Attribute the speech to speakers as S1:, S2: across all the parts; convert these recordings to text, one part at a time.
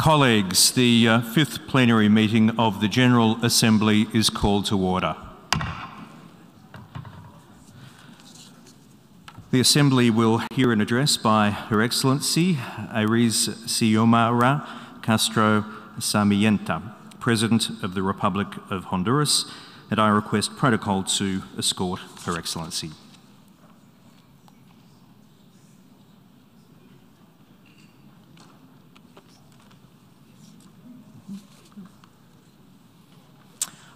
S1: Colleagues, the uh, fifth plenary meeting of the General Assembly is called to order. The Assembly will hear an address by Her Excellency Ariz Xiomara Castro Sarmiento, President of the Republic of Honduras, and I request protocol to escort Her Excellency.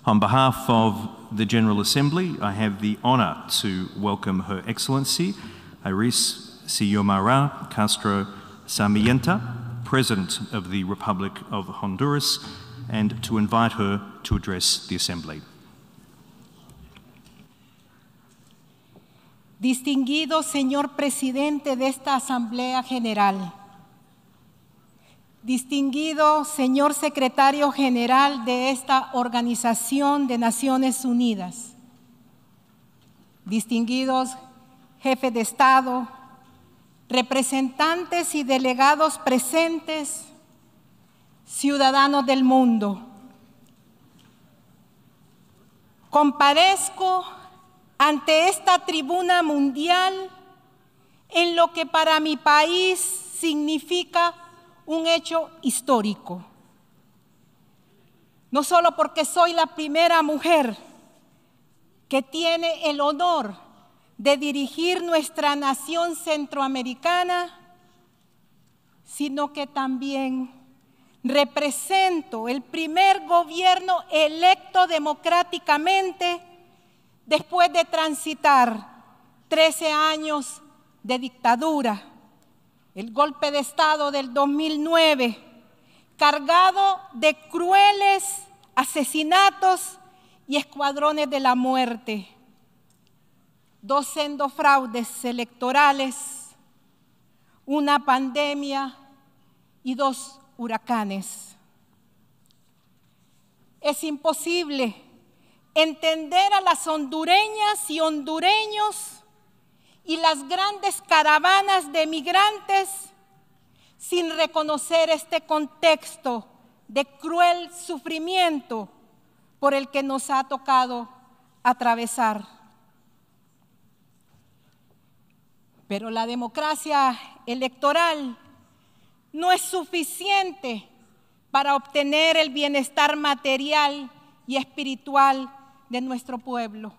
S1: On behalf of the General Assembly, I have the honour to welcome Her Excellency Iris Sillomara Castro Sarmiento, President of the Republic of Honduras, and to invite her to address the Assembly.
S2: Distinguido señor presidente de esta Asamblea General, distinguido señor secretario general de esta Organización de Naciones Unidas, distinguidos jefes de Estado, representantes y delegados presentes, ciudadanos del mundo. Comparezco ante esta tribuna mundial en lo que para mi país significa un hecho histórico. No solo porque soy la primera mujer que tiene el honor de dirigir nuestra nación centroamericana, sino que también represento el primer gobierno electo democráticamente después de transitar 13 años de dictadura el golpe de Estado del 2009, cargado de crueles asesinatos y escuadrones de la muerte, dos endofraudes fraudes electorales, una pandemia y dos huracanes. Es imposible entender a las hondureñas y hondureños y las grandes caravanas de migrantes sin reconocer este contexto de cruel sufrimiento por el que nos ha tocado atravesar. Pero la democracia electoral no es suficiente para obtener el bienestar material y espiritual de nuestro pueblo.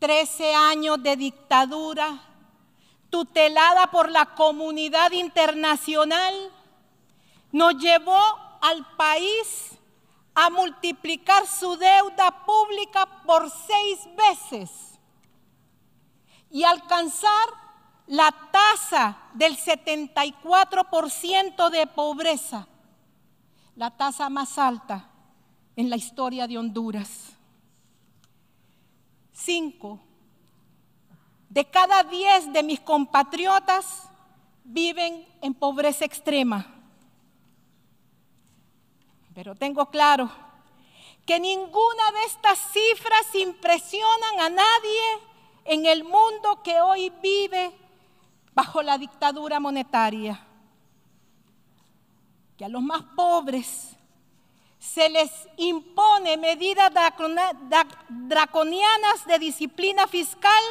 S2: Trece años de dictadura, tutelada por la comunidad internacional, nos llevó al país a multiplicar su deuda pública por seis veces y alcanzar la tasa del 74% de pobreza, la tasa más alta en la historia de Honduras. Cinco de cada diez de mis compatriotas viven en pobreza extrema. Pero tengo claro que ninguna de estas cifras impresionan a nadie en el mundo que hoy vive bajo la dictadura monetaria. Que a los más pobres se les impone medidas draconianas de disciplina fiscal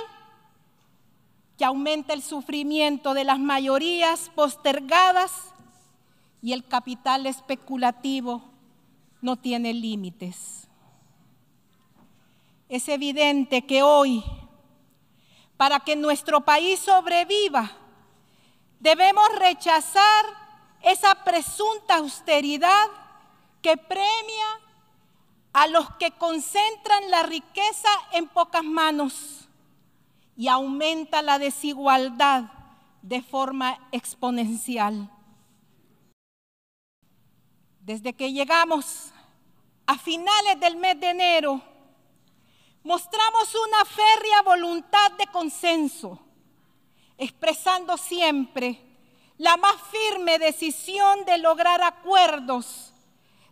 S2: que aumenta el sufrimiento de las mayorías postergadas y el capital especulativo no tiene límites. Es evidente que hoy, para que nuestro país sobreviva, debemos rechazar esa presunta austeridad que premia a los que concentran la riqueza en pocas manos y aumenta la desigualdad de forma exponencial. Desde que llegamos a finales del mes de enero, mostramos una férrea voluntad de consenso, expresando siempre la más firme decisión de lograr acuerdos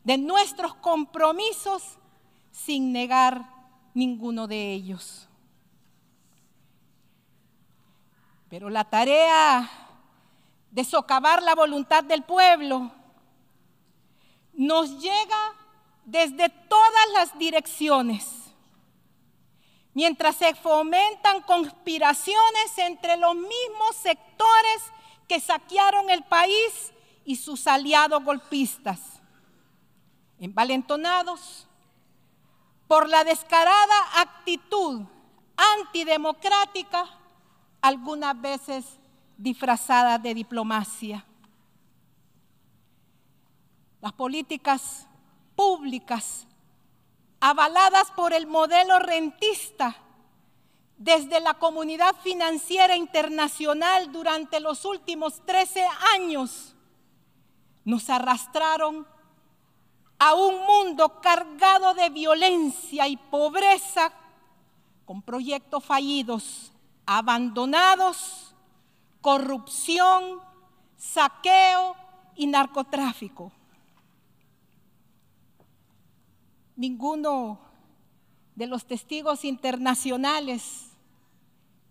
S2: de nuestros compromisos sin negar ninguno de ellos. Pero la tarea de socavar la voluntad del pueblo nos llega desde todas las direcciones, mientras se fomentan conspiraciones entre los mismos sectores que saquearon el país y sus aliados golpistas envalentonados por la descarada actitud antidemocrática, algunas veces disfrazada de diplomacia. Las políticas públicas avaladas por el modelo rentista desde la comunidad financiera internacional durante los últimos 13 años, nos arrastraron a un mundo cargado de violencia y pobreza, con proyectos fallidos, abandonados, corrupción, saqueo y narcotráfico. Ninguno de los testigos internacionales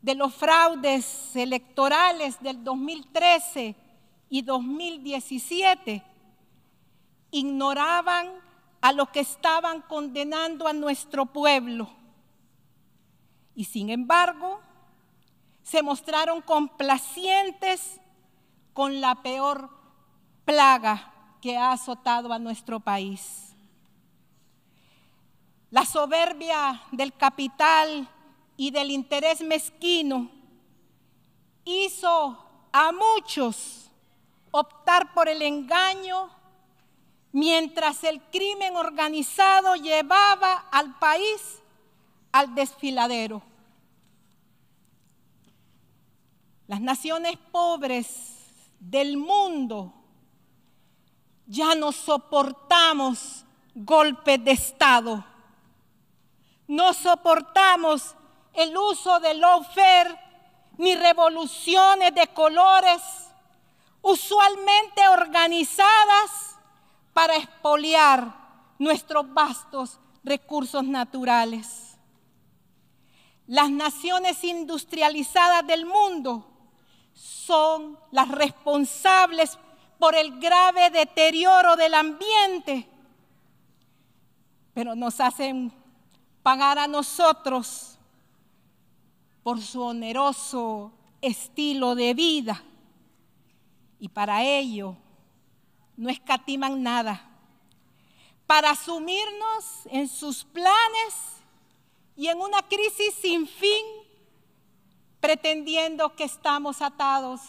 S2: de los fraudes electorales del 2013 y 2017 ignoraban a los que estaban condenando a nuestro pueblo. Y sin embargo, se mostraron complacientes con la peor plaga que ha azotado a nuestro país. La soberbia del capital y del interés mezquino hizo a muchos optar por el engaño mientras el crimen organizado llevaba al país al desfiladero. Las naciones pobres del mundo ya no soportamos golpes de Estado. No soportamos el uso de lawfare ni revoluciones de colores usualmente organizadas para expoliar nuestros vastos recursos naturales. Las naciones industrializadas del mundo son las responsables por el grave deterioro del ambiente, pero nos hacen pagar a nosotros por su oneroso estilo de vida. Y para ello no escatiman nada para sumirnos en sus planes y en una crisis sin fin, pretendiendo que estamos atados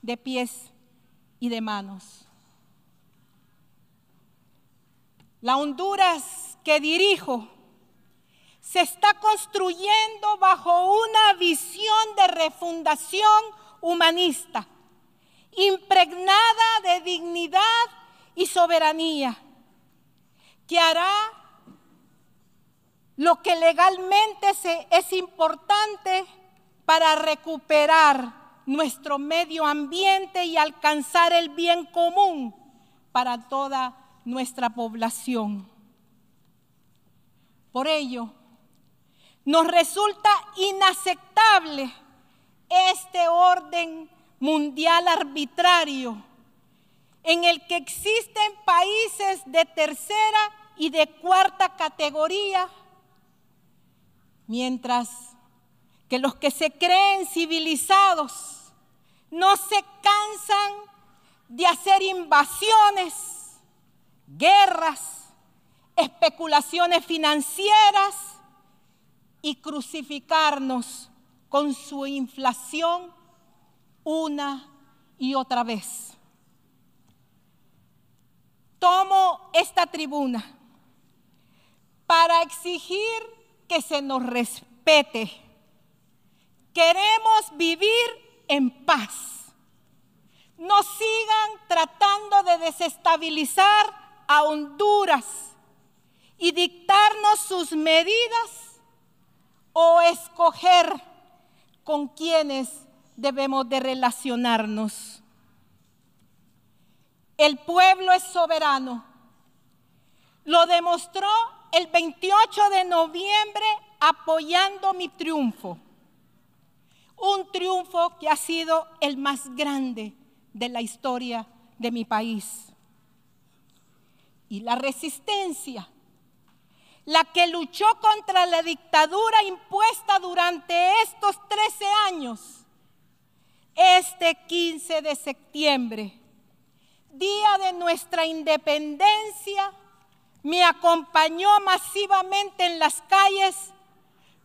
S2: de pies y de manos. La Honduras que dirijo se está construyendo bajo una visión de refundación humanista impregnada de dignidad y soberanía, que hará lo que legalmente se, es importante para recuperar nuestro medio ambiente y alcanzar el bien común para toda nuestra población. Por ello, nos resulta inaceptable este orden mundial arbitrario en el que existen países de tercera y de cuarta categoría, mientras que los que se creen civilizados no se cansan de hacer invasiones, guerras, especulaciones financieras y crucificarnos con su inflación una y otra vez. Tomo esta tribuna para exigir que se nos respete. Queremos vivir en paz. No sigan tratando de desestabilizar a Honduras y dictarnos sus medidas o escoger con quienes debemos de relacionarnos. El pueblo es soberano. Lo demostró el 28 de noviembre apoyando mi triunfo. Un triunfo que ha sido el más grande de la historia de mi país. Y la resistencia, la que luchó contra la dictadura impuesta durante estos 13 años este 15 de septiembre, día de nuestra independencia, me acompañó masivamente en las calles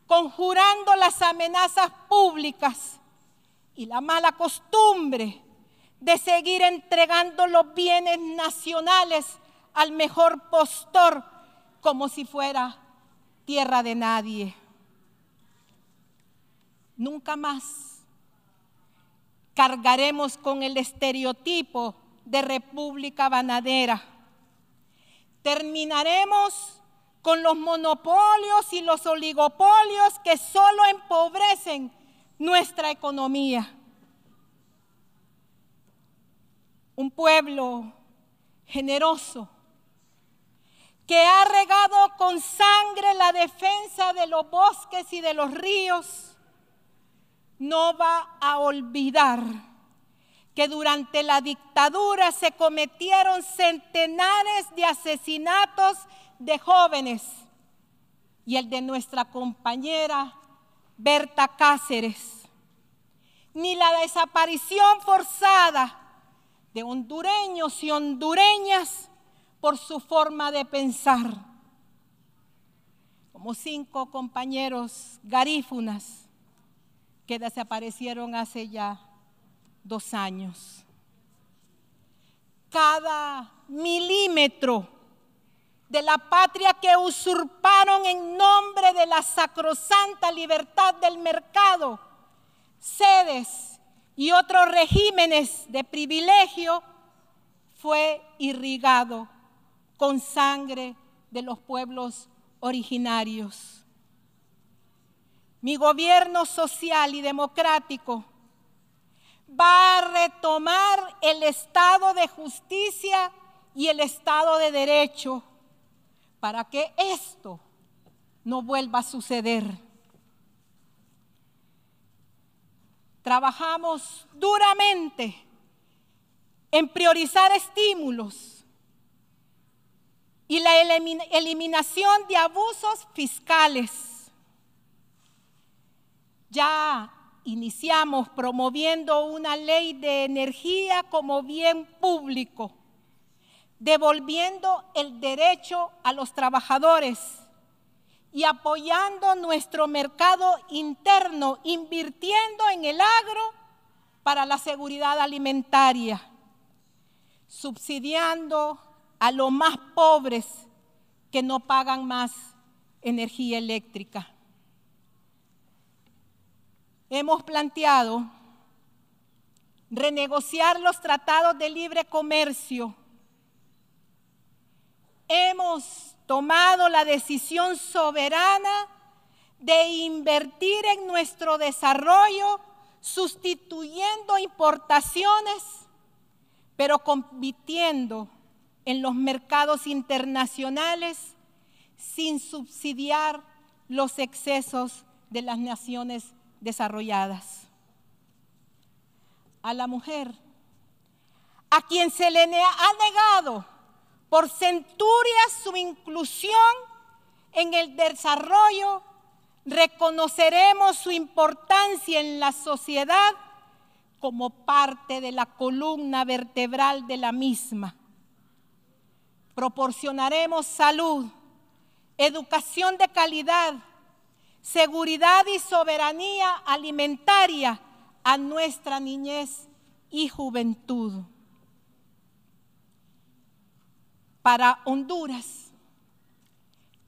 S2: conjurando las amenazas públicas y la mala costumbre de seguir entregando los bienes nacionales al mejor postor como si fuera tierra de nadie. Nunca más cargaremos con el estereotipo de república banadera. Terminaremos con los monopolios y los oligopolios que solo empobrecen nuestra economía. Un pueblo generoso que ha regado con sangre la defensa de los bosques y de los ríos no va a olvidar que durante la dictadura se cometieron centenares de asesinatos de jóvenes y el de nuestra compañera Berta Cáceres, ni la desaparición forzada de hondureños y hondureñas por su forma de pensar, como cinco compañeros garífunas que desaparecieron hace ya dos años. Cada milímetro de la patria que usurparon en nombre de la sacrosanta libertad del mercado, sedes y otros regímenes de privilegio, fue irrigado con sangre de los pueblos originarios mi gobierno social y democrático va a retomar el estado de justicia y el estado de derecho para que esto no vuelva a suceder. Trabajamos duramente en priorizar estímulos y la eliminación de abusos fiscales ya iniciamos promoviendo una ley de energía como bien público, devolviendo el derecho a los trabajadores y apoyando nuestro mercado interno, invirtiendo en el agro para la seguridad alimentaria, subsidiando a los más pobres que no pagan más energía eléctrica hemos planteado renegociar los tratados de libre comercio. Hemos tomado la decisión soberana de invertir en nuestro desarrollo sustituyendo importaciones, pero compitiendo en los mercados internacionales sin subsidiar los excesos de las naciones desarrolladas. A la mujer, a quien se le ha negado por centurias su inclusión en el desarrollo, reconoceremos su importancia en la sociedad como parte de la columna vertebral de la misma. Proporcionaremos salud, educación de calidad, seguridad y soberanía alimentaria a nuestra niñez y juventud. Para Honduras,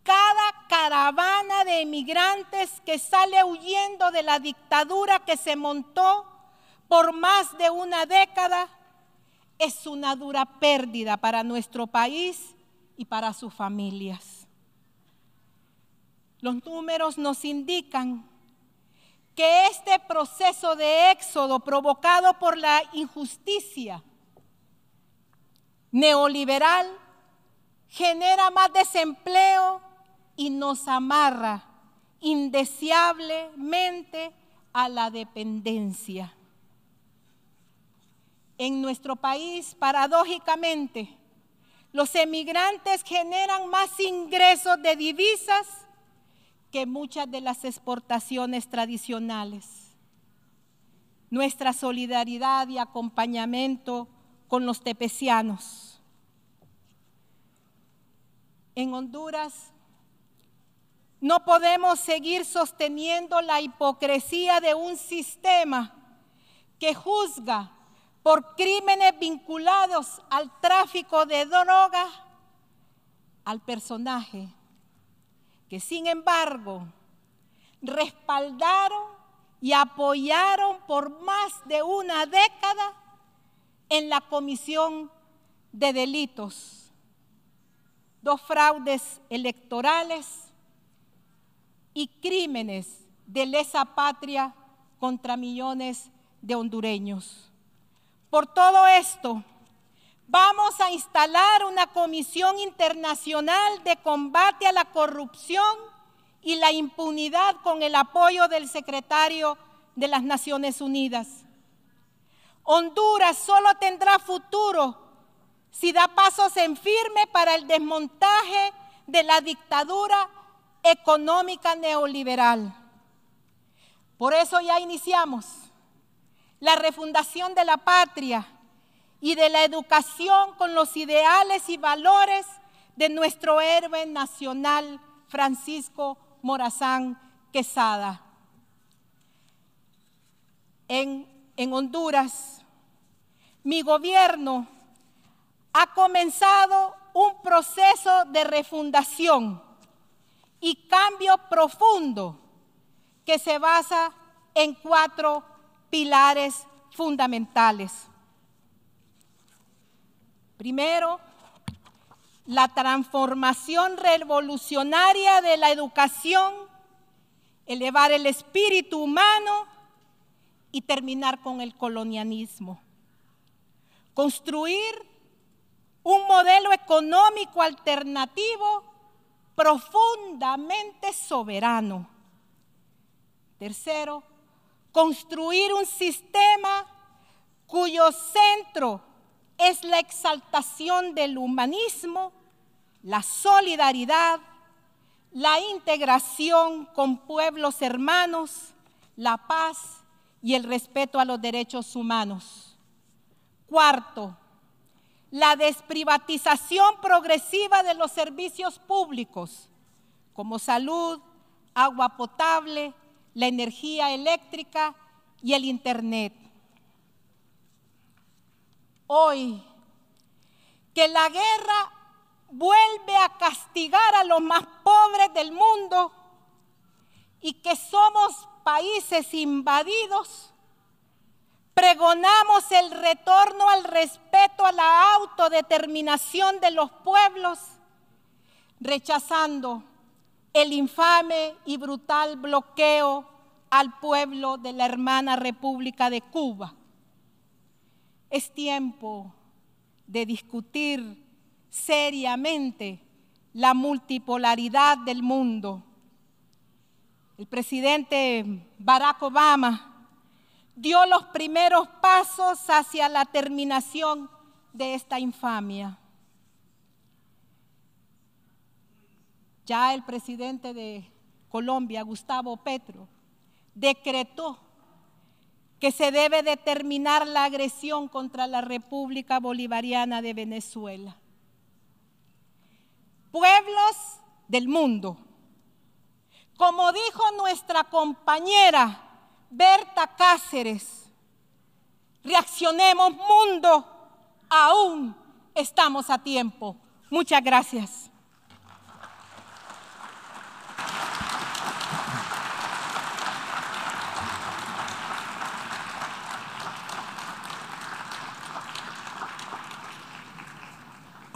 S2: cada caravana de emigrantes que sale huyendo de la dictadura que se montó por más de una década es una dura pérdida para nuestro país y para sus familias. Los números nos indican que este proceso de éxodo provocado por la injusticia neoliberal genera más desempleo y nos amarra indeseablemente a la dependencia. En nuestro país, paradójicamente, los emigrantes generan más ingresos de divisas que muchas de las exportaciones tradicionales. Nuestra solidaridad y acompañamiento con los tepecianos. En Honduras no podemos seguir sosteniendo la hipocresía de un sistema que juzga por crímenes vinculados al tráfico de droga al personaje que sin embargo respaldaron y apoyaron por más de una década en la comisión de delitos, dos fraudes electorales y crímenes de lesa patria contra millones de hondureños. Por todo esto, Vamos a instalar una comisión internacional de combate a la corrupción y la impunidad con el apoyo del secretario de las Naciones Unidas. Honduras solo tendrá futuro si da pasos en firme para el desmontaje de la dictadura económica neoliberal. Por eso ya iniciamos la refundación de la patria y de la educación con los ideales y valores de nuestro héroe nacional, Francisco Morazán Quesada. En, en Honduras, mi gobierno ha comenzado un proceso de refundación y cambio profundo que se basa en cuatro pilares fundamentales. Primero, la transformación revolucionaria de la educación, elevar el espíritu humano y terminar con el colonialismo. Construir un modelo económico alternativo profundamente soberano. Tercero, construir un sistema cuyo centro es la exaltación del humanismo, la solidaridad, la integración con pueblos hermanos, la paz y el respeto a los derechos humanos. Cuarto, la desprivatización progresiva de los servicios públicos, como salud, agua potable, la energía eléctrica y el Internet hoy que la guerra vuelve a castigar a los más pobres del mundo y que somos países invadidos, pregonamos el retorno al respeto a la autodeterminación de los pueblos, rechazando el infame y brutal bloqueo al pueblo de la hermana República de Cuba. Es tiempo de discutir seriamente la multipolaridad del mundo. El presidente Barack Obama dio los primeros pasos hacia la terminación de esta infamia. Ya el presidente de Colombia, Gustavo Petro, decretó que se debe determinar la agresión contra la República Bolivariana de Venezuela. Pueblos del mundo, como dijo nuestra compañera Berta Cáceres, reaccionemos mundo, aún estamos a tiempo. Muchas gracias.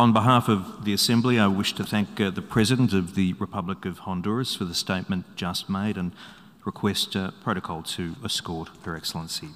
S1: On behalf of the Assembly, I wish to thank uh, the President of the Republic of Honduras for the statement just made and request uh, protocol to escort Her Excellency